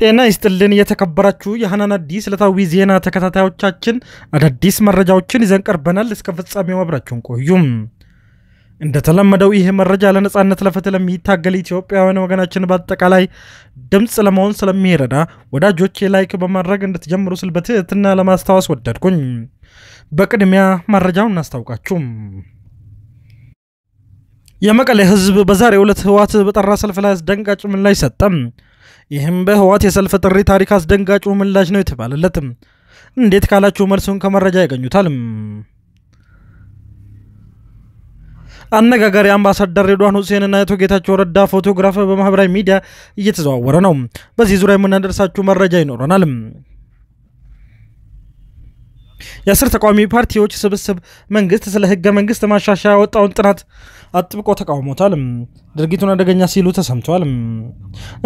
ጤና ይስጥልን የተከበራችሁ የሀናን አዲስ ዕለታዊ ዜና ተከታታዮቻችን፣ አዳዲስ መረጃዎችን ይዘን ቀርበናል። እስከ ፍጻሜው አብራችሁን ቆዩም። እንደተለመደው ይህ መረጃ ለነጻነት ለፍትህ ለሚታገል ኢትዮጵያውያን ወገናችን በአጠቃላይ ድምፅ ለመሆን ስለሚረዳ ወዳጆቼ ላይክ በማድረግ እንድትጀምሩ ስል በትህትና ለማስታወስ ወደድኩኝ። በቅድሚያ መረጃውን እናስታውቃችሁ። የመቀሌ ህዝብ በዛሬው ዕለት ህወሓት በጠራ ሰልፍ ላይ አስደንጋጭ ምላሽ ሰጠም። ይህም በህዋት የሰልፍ ጥሪ ታሪክ አስደንጋጩ ምላሽ ነው የተባለለትም። እንዴት ካላችሁ መልሱን ከመረጃ ያገኙታል። አነጋጋሪ አምባሳደር ሬድዋን ሁሴንና አቶ ጌታቸው ረዳ ፎቶግራፍ በማህበራዊ ሚዲያ እየተዘዋወረ ነው። በዚህ ዙሪያ የምናደርሳችሁ መረጃ ይኖረናል። የአስር ተቃዋሚ ፓርቲዎች ስብስብ መንግስት ስለ ህገ መንግስት ማሻሻያ ያወጣውን ጥናት አጥብቆ ተቃውሞታል። ድርጊቱን አደገኛ ሲሉ ተሰምተዋል።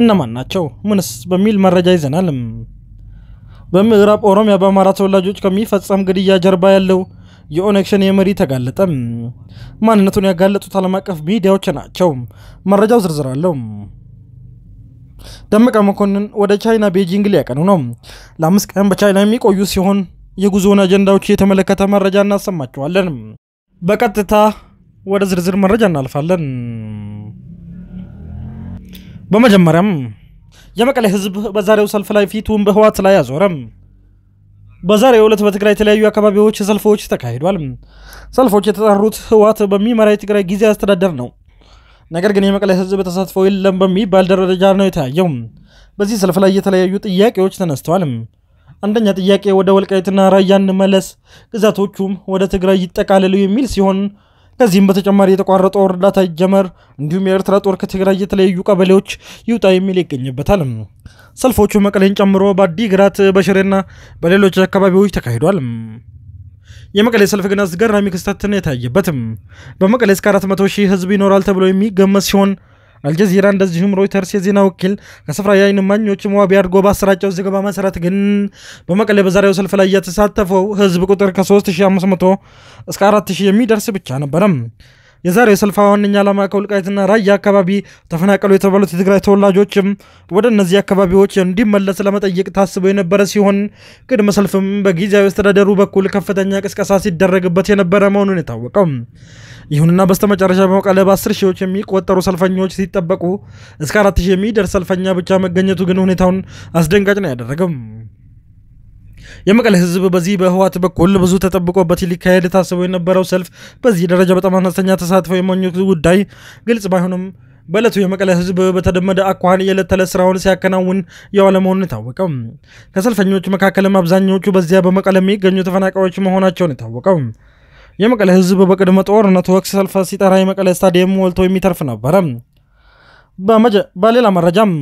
እነማን ናቸው? ምንስ? በሚል መረጃ ይዘናል። በምዕራብ ኦሮሚያ በአማራ ተወላጆች ከሚፈጸም ግድያ ጀርባ ያለው የኦነግ ሸኔ መሪ ተጋለጠ። ማንነቱን ያጋለጡት ዓለም አቀፍ ሚዲያዎች ናቸው። መረጃው ዝርዝር አለው። ደመቀ መኮንን ወደ ቻይና ቤጂንግ ሊያቀኑ ነው። ለአምስት ቀን በቻይና የሚቆዩ ሲሆን የጉዞውን አጀንዳዎች የተመለከተ መረጃ እናሰማችኋለን። በቀጥታ ወደ ዝርዝር መረጃ እናልፋለን። በመጀመሪያም የመቀሌ ህዝብ በዛሬው ሰልፍ ላይ ፊቱን በህዋት ላይ አዞረም። በዛሬው ዕለት በትግራይ የተለያዩ አካባቢዎች ሰልፎች ተካሂዷል። ሰልፎች የተጠሩት ህዋት በሚመራ የትግራይ ጊዜ አስተዳደር ነው። ነገር ግን የመቀሌ ህዝብ ተሳትፎ የለም በሚባል ደረጃ ነው የተያየው በዚህ ሰልፍ ላይ የተለያዩ ጥያቄዎች ተነስተዋል። አንደኛ ጥያቄ ወደ ወልቃይትና ራያ እንመለስ፣ ግዛቶቹም ወደ ትግራይ ይጠቃለሉ የሚል ሲሆን ከዚህም በተጨማሪ የተቋረጠው እርዳታ ይጀመር፣ እንዲሁም የኤርትራ ጦር ከትግራይ የተለያዩ ቀበሌዎች ይውጣ የሚል ይገኝበታል። ሰልፎቹ መቀሌን ጨምሮ በአዲግራት በሽሬና በሌሎች አካባቢዎች ተካሂዷል። የመቀሌ ሰልፍ ግን አስገራሚ ክስተትን የታየበትም። በመቀሌ እስከ 400 ሺህ ህዝብ ይኖራል ተብሎ የሚገመት ሲሆን አልጀዚራ እንደዚሁም ሮይተርስ የዜና ወኪል ከስፍራ የአይን እማኞች መዋቢ አድርጎ ባሰራጨው ዘገባ መሰረት ግን በመቀሌ በዛሬው ሰልፍ ላይ የተሳተፈው ህዝብ ቁጥር ከ3500 እስከ 4000 የሚደርስ ብቻ ነበረም። የዛሬው የሰልፋ ዋነኛ ዓላማ ከውልቃይትና ራያ አካባቢ ተፈናቀሉ የተባሉት የትግራይ ተወላጆችም ወደ እነዚህ አካባቢዎች እንዲመለስ ለመጠየቅ ታስቦ የነበረ ሲሆን ቅድመ ሰልፍም በጊዜያዊ አስተዳደሩ በኩል ከፍተኛ ቅስቀሳ ሲደረግበት የነበረ መሆኑን የታወቀው። ይሁንና በስተመጨረሻ በመቀለ በአስር ሺዎች የሚቆጠሩ ሰልፈኞች ሲጠበቁ እስከ አራት ሺህ የሚደርስ ሰልፈኛ ብቻ መገኘቱ ግን ሁኔታውን አስደንጋጭ ነው ያደረገው። የመቀለ ህዝብ በዚህ በህወሓት በኩል ብዙ ተጠብቆበት ሊካሄድ ታስቦ የነበረው ሰልፍ በዚህ ደረጃ በጣም አነስተኛ ተሳትፎ የሞኙት ጉዳይ ግልጽ ባይሆንም በዕለቱ የመቀለ ህዝብ በተደመደ አኳኋን የዕለት ተዕለት ስራውን ሲያከናውን የዋለ መሆኑን የታወቀው። ከሰልፈኞች መካከልም አብዛኛዎቹ በዚያ በመቀለ የሚገኙ ተፈናቃዮች መሆናቸውን የታወቀው። የመቀለ ህዝብ በቅድመ ጦርነቱ ወቅት ሰልፍ ሲጠራ የመቀለ ስታዲየም ሞልቶ የሚተርፍ ነበረ። በሌላ መረጃም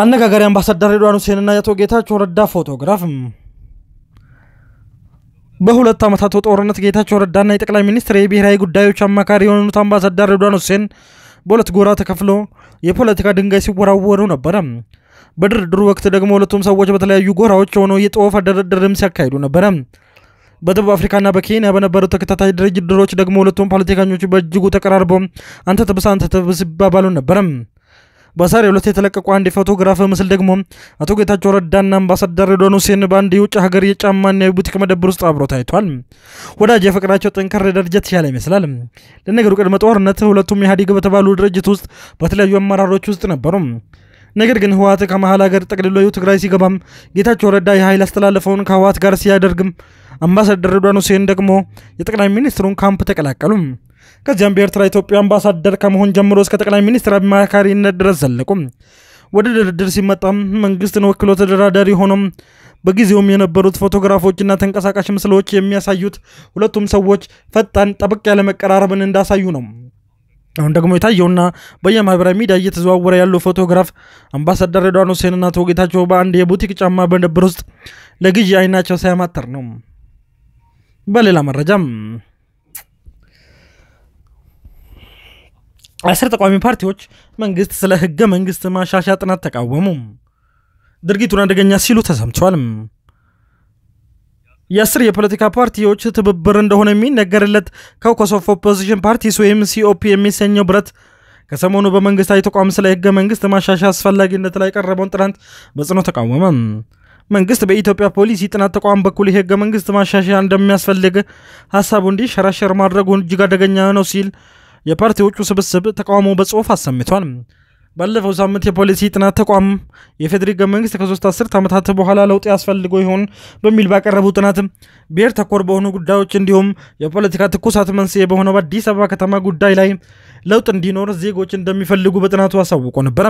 አነጋጋሪ አምባሳደር ሬድዋን ሁሴንና የአቶ ጌታቸው ረዳ ፎቶግራፍ በሁለት ዓመታት ጦርነት ጌታቸው ረዳና የጠቅላይ ሚኒስትር የብሔራዊ ጉዳዮች አማካሪ የሆኑት አምባሳደር ሬድዋን ሁሴን በሁለት ጎራ ተከፍሎ የፖለቲካ ድንጋይ ሲወራወሩ ነበረ። በድርድሩ ወቅት ደግሞ ሁለቱም ሰዎች በተለያዩ ጎራዎች ሆነው የጦፈ ድርድርም ሲያካሂዱ ነበረ። በደቡብ አፍሪካና በኬንያ በነበሩ ተከታታይ ድርድሮች ደግሞ ሁለቱም ፖለቲከኞች በእጅጉ ተቀራርበው አንተ ትብስ አንተ ትብስ ይባባሉ ነበረም። በዛሬው ዕለት የተለቀቁ አንድ የፎቶግራፍ ምስል ደግሞ አቶ ጌታቸው ረዳና አምባሳደር ሬድዋን ሁሴን በአንድ የውጭ ሀገር የጫማና የቡቲክ መደብር ውስጥ አብሮ ታይቷል። ወዳጅ የፍቅራቸው ጠንከር ደረጃ ያለ ይመስላል። ለነገሩ ቅድመ ጦርነት ሁለቱም ኢህአዴግ በተባሉ ድርጅት ውስጥ በተለያዩ አመራሮች ውስጥ ነበሩ። ነገር ግን ህወሓት ከመሀል ሀገር ጠቅልሎ ትግራይ ሲገባም ጌታቸው ረዳ የኃይል አስተላለፈውን ከህወሓት ጋር ሲያደርግም አምባሳደር ሬድዋን ሁሴን ደግሞ የጠቅላይ ሚኒስትሩን ካምፕ ተቀላቀሉም። ከዚያም በኤርትራ ኢትዮጵያ አምባሳደር ከመሆን ጀምሮ እስከ ጠቅላይ ሚኒስትር አማካሪነት ድረስ ዘለቁ። ወደ ድርድር ሲመጣም መንግስትን ወክሎ ተደራዳሪ ሆኖም በጊዜውም የነበሩት ፎቶግራፎችና ተንቀሳቃሽ ምስሎች የሚያሳዩት ሁለቱም ሰዎች ፈጣን ጠበቅ ያለ መቀራረብን እንዳሳዩ ነው። አሁን ደግሞ የታየውና በየማህበራዊ ሚዲያ እየተዘዋወረ ያለው ፎቶግራፍ አምባሳደር ሬድዋን ሁሴንና አቶ ጌታቸው በአንድ የቡቲክ ጫማ በንብር ውስጥ ለግዢ አይናቸው ሳያማተር ነው። በሌላ መረጃም አስር ተቃዋሚ ፓርቲዎች መንግስት ስለ ህገ መንግስት ማሻሻያ ጥናት ተቃወሙ። ድርጊቱን አደገኛ ሲሉ ተሰምቷል። የአስር የፖለቲካ ፓርቲዎች ትብብር እንደሆነ የሚነገርለት ከኮስ ኦፍ ኦፖዚሽን ፓርቲስ ወይም ሲኦፒ የሚሰኘው ብረት ከሰሞኑ በመንግስታዊ ተቋም ስለ ህገ መንግስት ማሻሻያ አስፈላጊነት ላይ ቀረበውን ጥናት በጽኖ ተቃወመ። መንግስት በኢትዮጵያ ፖሊሲ ጥናት ተቋም በኩል የህገ መንግስት ማሻሻያ እንደሚያስፈልግ ሀሳቡ እንዲሸራሸር ማድረጉን እጅግ አደገኛ ነው ሲል የፓርቲዎቹ ስብስብ ተቃውሞ በጽሑፍ አሰምቷል። ባለፈው ሳምንት የፖሊሲ ጥናት ተቋም የፌዴራል ህገ መንግስት ከሶስት አስርት ዓመታት በኋላ ለውጥ ያስፈልገው ይሆን በሚል ባቀረቡ ጥናት ብሔር ተኮር በሆኑ ጉዳዮች እንዲሁም የፖለቲካ ትኩሳት መንስኤ በሆነው በአዲስ አበባ ከተማ ጉዳይ ላይ ለውጥ እንዲኖር ዜጎች እንደሚፈልጉ በጥናቱ አሳውቆ ነበረ።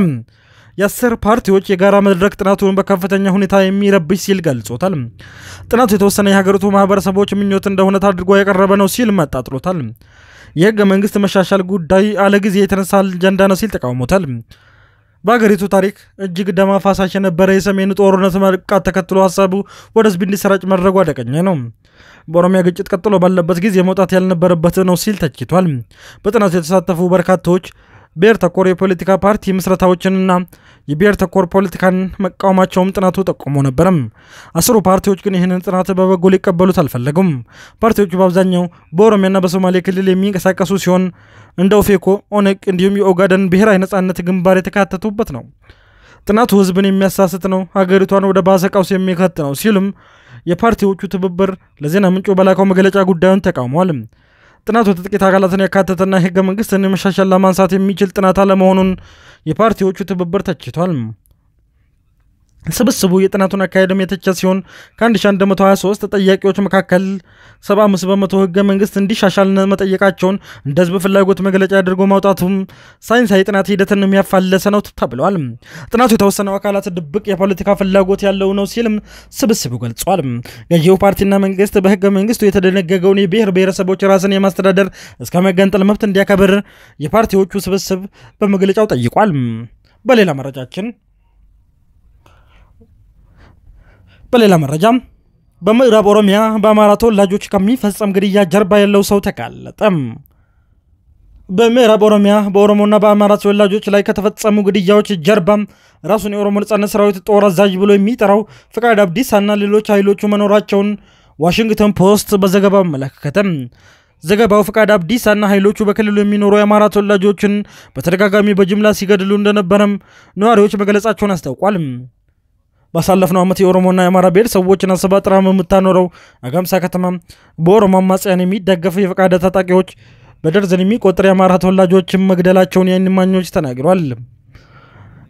የአስር ፓርቲዎች የጋራ መድረክ ጥናቱን በከፍተኛ ሁኔታ የሚረብሽ ሲል ገልጾታል። ጥናቱ የተወሰነ የሀገሪቱ ማህበረሰቦች ምኞት እንደሆነ አድርጎ ያቀረበ ነው ሲል አጣጥሎታል። የህገ መንግስት መሻሻል ጉዳይ አለጊዜ የተነሳ አጀንዳ ነው ሲል ተቃውሞታል። በሀገሪቱ ታሪክ እጅግ ደም አፋሳሽ የነበረ የሰሜኑ ጦርነት መቃት ተከትሎ ሀሳቡ ወደ ህዝብ እንዲሰራጭ መድረጉ አደገኛ ነው። በኦሮሚያ ግጭት ቀጥሎ ባለበት ጊዜ መውጣት ያልነበረበት ነው ሲል ተችቷል። በጥናቱ የተሳተፉ በርካታዎች ብሔር ተኮር የፖለቲካ ፓርቲ ምስረታዎችንና የብሔር ተኮር ፖለቲካን መቃወማቸውም ጥናቱ ጠቁሞ ነበረም። አስሩ ፓርቲዎች ግን ይህንን ጥናት በበጎ ሊቀበሉት አልፈለጉም። ፓርቲዎቹ በአብዛኛው በኦሮሚያና በሶማሌ ክልል የሚንቀሳቀሱ ሲሆን እንደ ኦፌኮ፣ ኦነግ እንዲሁም የኦጋደን ብሔራዊ ነጻነት ግንባር የተካተቱበት ነው። ጥናቱ ህዝብን የሚያሳስት ነው፣ ሀገሪቷን ወደ ባሰ ቀውስ የሚከት ነው ሲሉም የፓርቲዎቹ ትብብር ለዜና ምንጩ በላከው መግለጫ ጉዳዩን ተቃውሟል። ጥናቱ ጥቂት አካላትን ያካተተና የህገ መንግስትን መሻሻል ለማንሳት የሚችል ጥናት አለመሆኑን የፓርቲዎቹ ትብብር ተችቷል። ስብስቡ የጥናቱን አካሄድም የተቸ ሲሆን ከ1123 ተጠያቂዎች መካከል 75 በመቶ ህገ መንግስት እንዲሻሻል መጠየቃቸውን እንደ ህዝብ ፍላጎት መግለጫ አድርጎ ማውጣቱም ሳይንሳዊ ጥናት ሂደትን የሚያፋለሰ ነው ተብለዋል። ጥናቱ የተወሰነው አካላት ድብቅ የፖለቲካ ፍላጎት ያለው ነው ሲልም ስብስቡ ገልጿል። ገዢው ፓርቲና መንግስት በህገ መንግስቱ የተደነገገውን የብሔር ብሔረሰቦች ራስን የማስተዳደር እስከ መገንጠል መብት እንዲያከብር የፓርቲዎቹ ስብስብ በመግለጫው ጠይቋል። በሌላ መረጃችን በሌላ መረጃ በምዕራብ ኦሮሚያ በአማራ ተወላጆች ከሚፈጸም ግድያ ጀርባ ያለው ሰው ተጋለጠም። በምዕራብ ኦሮሚያ በኦሮሞና በአማራ ተወላጆች ላይ ከተፈጸሙ ግድያዎች ጀርባ ራሱን የኦሮሞ ነጻነት ሰራዊት ጦር አዛዥ ብሎ የሚጠራው ፈቃድ አብዲሳና ሌሎች ኃይሎቹ መኖራቸውን ዋሽንግተን ፖስት በዘገባው አመለከተም። ዘገባው ፈቃድ አብዲሳና ኃይሎቹ በክልሉ የሚኖሩ የአማራ ተወላጆችን በተደጋጋሚ በጅምላ ሲገድሉ እንደነበረም ነዋሪዎች መገለጻቸውን አስታውቋል። ባሳለፍነው ዓመት የኦሮሞና የአማራ ሰዎችን አሰባ ጥራ የምታኖረው አጋምሳ ከተማ በኦሮሞ አማጽያን የሚደገፍ የፈቃደ ታጣቂዎች በደርዘን የሚቆጠር የአማራ ተወላጆችን መግደላቸውን የአይን እማኞች ተናግረዋል።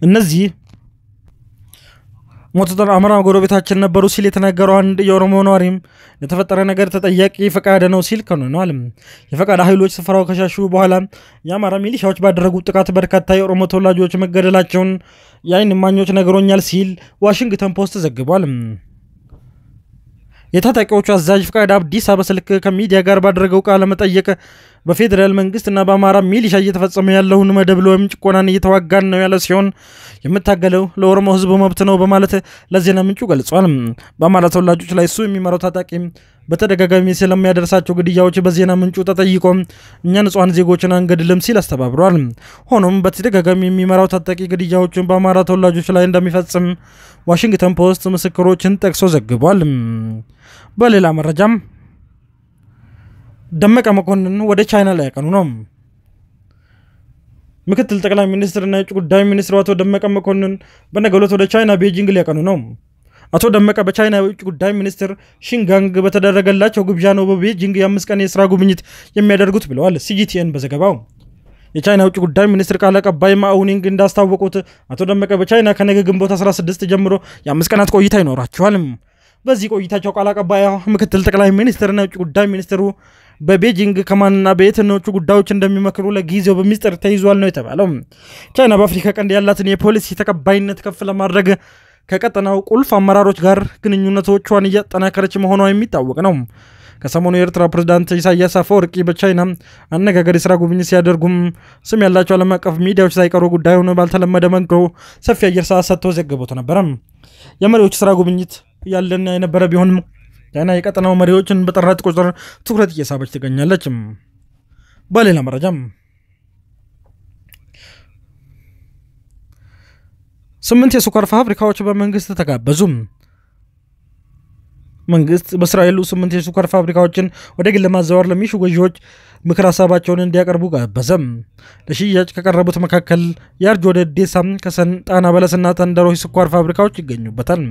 እነዚህ ሞቱትን አምራው ጎረቤታችን ነበሩ ሲል የተነገረው አንድ የኦሮሞ ነዋሪም ለተፈጠረ ነገር ተጠያቂ ፈቃደ ነው ሲል ከኗል። የፈቃደ ኃይሎች ስፍራው ከሻሹ በኋላ የአማራ ሚሊሻዎች ባደረጉ ጥቃት በርካታ የኦሮሞ ተወላጆች መገደላቸውን የአይን እማኞች ነግሮኛል ሲል ዋሽንግተን ፖስት ዘግቧል። የታጣቂዎቹ አዛዥ ፍቃድ አብዲሳ ስልክ ከሚዲያ ጋር ባደረገው ቃለ መጠየቅ በፌዴራል መንግስትና በአማራ ሚሊሻ እየተፈጸመ ያለውን መደብ ወይም ጭቆናን እየተዋጋን ነው ያለ ሲሆን የምታገለው ለኦሮሞ ህዝብ መብት ነው በማለት ለዜና ምንጩ ገልጿል። በአማራ ተወላጆች ላይ እሱ የሚመራው ታጣቂ በተደጋጋሚ ስለሚያደርሳቸው ግድያዎች በዜና ምንጩ ተጠይቆ እኛ ንጹሐን ዜጎችን አንገድልም ሲል አስተባብሯል። ሆኖም በተደጋጋሚ የሚመራው ታጣቂ ግድያዎችን በአማራ ተወላጆች ላይ እንደሚፈጽም ዋሽንግተን ፖስት ምስክሮችን ጠቅሶ ዘግቧል። በሌላ መረጃም ደመቀ መኮንን ወደ ቻይና ሊያቀኑ ነው። ምክትል ጠቅላይ ሚኒስትርና የውጭ ጉዳይ ሚኒስትሩ አቶ ደመቀ መኮንን በነገው ዕለት ወደ ቻይና ቤጂንግ ሊያቀኑ ነው። አቶ ደመቀ በቻይና የውጭ ጉዳይ ሚኒስትር ሺንጋንግ በተደረገላቸው ግብዣ ነው በቤጂንግ የአምስት ቀን የስራ ጉብኝት የሚያደርጉት ብለዋል ሲጂቲኤን በዘገባው። የቻይና ውጭ ጉዳይ ሚኒስትር ቃል አቀባይ ማኡኒንግ እንዳስታወቁት አቶ ደመቀ በቻይና ከነገ ግንቦት 16 ጀምሮ የአምስት ቀናት ቆይታ ይኖራቸዋል። በዚህ ቆይታቸው ቃል አቀባይ ምክትል ጠቅላይ ሚኒስትርና የውጭ ጉዳይ ሚኒስትሩ በቤጂንግ ከማንና በየትኞቹ ጉዳዮች እንደሚመክሩ ለጊዜው በሚስጥር ተይዟል ነው የተባለው። ቻይና በአፍሪካ ቀንድ ያላትን የፖሊሲ ተቀባይነት ከፍ ለማድረግ ከቀጠናው ቁልፍ አመራሮች ጋር ግንኙነቶቿን እያጠናከረች መሆኗ የሚታወቅ ነው። ከሰሞኑ የኤርትራ ፕሬዝዳንት ኢሳያስ አፈወርቂ በቻይና አነጋገር የስራ ጉብኝት ሲያደርጉም ስም ያላቸው ዓለም አቀፍ ሚዲያዎች ሳይቀሩ ጉዳዩን ባልተለመደ መንገዱ ሰፊ አየር ሰዓት ሰጥቶ ዘግቦት ነበረ። የመሪዎች ስራ ጉብኝት ያለን የነበረ ቢሆንም ቻይና የቀጠናው መሪዎችን በጠራት ቁጥር ትኩረት እየሳበች ትገኛለች። በሌላ መረጃም ስምንት የስኳር ፋብሪካዎች በመንግስት ተጋበዙ። መንግስት በእስራኤሉ ስምንት የስኳር ፋብሪካዎችን ወደ ግል ማዘዋወር ለሚሹ ገዢዎች ምክር ሀሳባቸውን እንዲያቀርቡ ጋበዘም። ለሽያጭ ከቀረቡት መካከል የአርጆ ደዴሳ፣ ከሰን፣ ጣና በለስና ተንደሮች ስኳር ፋብሪካዎች ይገኙበታል።